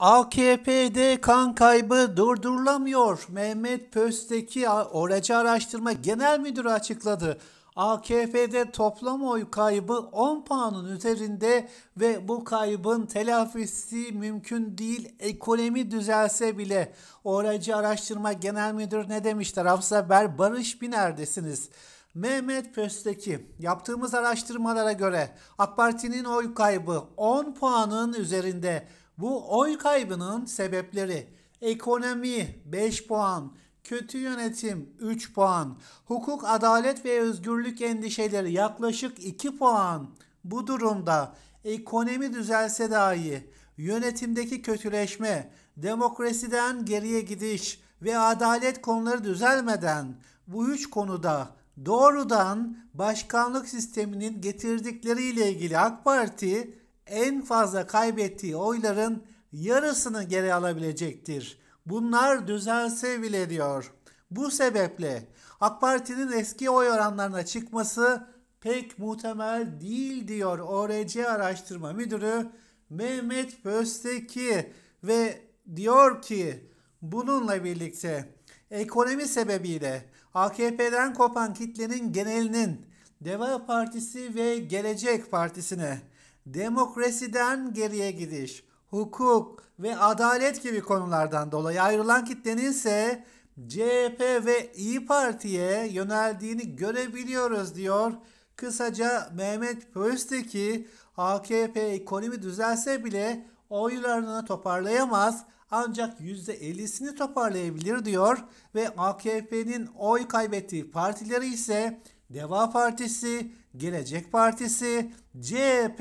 AKP'de kan kaybı durdurulamıyor. Mehmet Pösteki Oracı Araştırma Genel Müdürü açıkladı. AKP'de toplam oy kaybı 10 puanın üzerinde ve bu kaybın telafisi mümkün değil ekonomi düzelse bile. Oracı Araştırma Genel Müdürü ne demiş tarafsever Barış Biner'desiniz. Mehmet Pösteki yaptığımız araştırmalara göre AK Parti'nin oy kaybı 10 puanın üzerinde bu oy kaybının sebepleri ekonomi 5 puan, kötü yönetim 3 puan, hukuk, adalet ve özgürlük endişeleri yaklaşık 2 puan. Bu durumda ekonomi düzelse dahi yönetimdeki kötüleşme, demokrasiden geriye gidiş ve adalet konuları düzelmeden bu üç konuda doğrudan başkanlık sisteminin getirdikleriyle ilgili AK Parti en fazla kaybettiği oyların yarısını geri alabilecektir. Bunlar düzelse bile diyor. Bu sebeple AK Parti'nin eski oy oranlarına çıkması pek muhtemel değil diyor ORC Araştırma Müdürü Mehmet Bözteki ve diyor ki bununla birlikte ekonomi sebebiyle AKP'den kopan kitlenin genelinin Deva Partisi ve Gelecek Partisi'ne demokrasiden geriye gidiş, hukuk ve adalet gibi konulardan dolayı ayrılan kitlenin ise CHP ve İyi Parti'ye yöneldiğini görebiliyoruz diyor. Kısaca Mehmet Kösteki AKP ekonomi düzelse bile oylarını toparlayamaz ancak %50'sini toparlayabilir diyor ve AKP'nin oy kaybettiği partileri ise Deva Partisi, Gelecek Partisi, CHP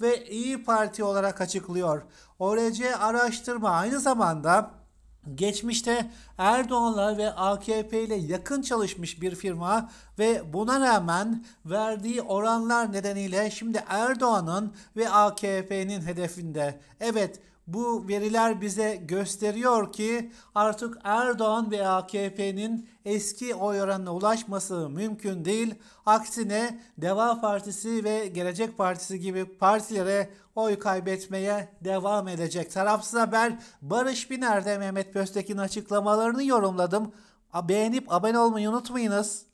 ve İyi Parti olarak açıklıyor. ORC araştırma aynı zamanda geçmişte Erdoğan'la ve AKP ile yakın çalışmış bir firma ve buna rağmen verdiği oranlar nedeniyle şimdi Erdoğan'ın ve AKP'nin hedefinde. Evet bu veriler bize gösteriyor ki artık Erdoğan ve AKP'nin eski oy oranına ulaşması mümkün değil. Aksine Deva Partisi ve Gelecek Partisi gibi partilere oy kaybetmeye devam edecek. Tarafsız Haber Barış Biner'de Mehmet Böztekin açıklamalarını yorumladım. Beğenip abone olmayı unutmayınız.